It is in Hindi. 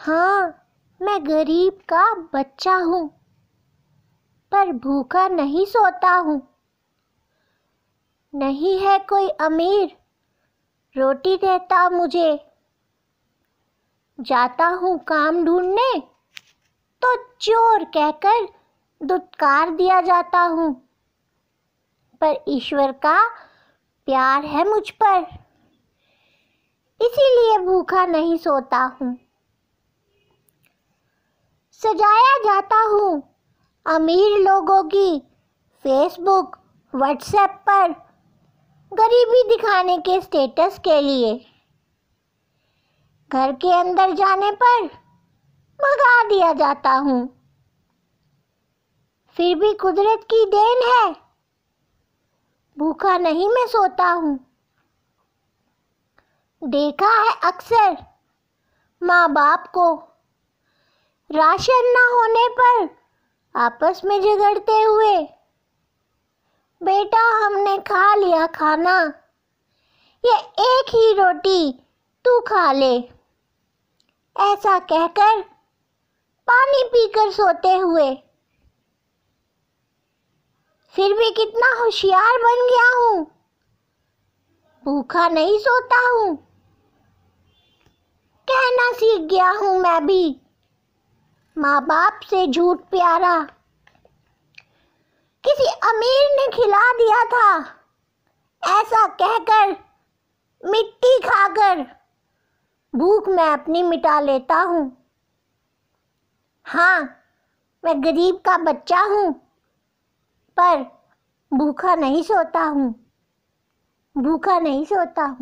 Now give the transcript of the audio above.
हाँ मैं गरीब का बच्चा हूँ पर भूखा नहीं सोता हूँ नहीं है कोई अमीर रोटी देता मुझे जाता हूँ काम ढूंढने तो चोर कहकर दुत्कार दिया जाता हूँ पर ईश्वर का प्यार है मुझ पर इसीलिए भूखा नहीं सोता हूँ सजाया जाता हूँ अमीर लोगों की फेसबुक व्हाट्सएप पर गरीबी दिखाने के स्टेटस के लिए घर के अंदर जाने पर भगा दिया जाता हूँ फिर भी कुदरत की देन है भूखा नहीं मैं सोता हूँ देखा है अक्सर माँ बाप को राशन न होने पर आपस में झगड़ते हुए बेटा हमने खा लिया खाना ये एक ही रोटी तू खा ले ऐसा कहकर पानी पीकर सोते हुए फिर भी कितना होशियार बन गया हूँ भूखा नहीं सोता हूँ कहना सीख गया हूँ मैं भी माँ बाप से झूठ प्यारा किसी अमीर ने खिला दिया था ऐसा कहकर मिट्टी खाकर भूख मैं अपनी मिटा लेता हूँ हाँ मैं गरीब का बच्चा हूँ पर भूखा नहीं सोता हूँ भूखा नहीं सोता हूँ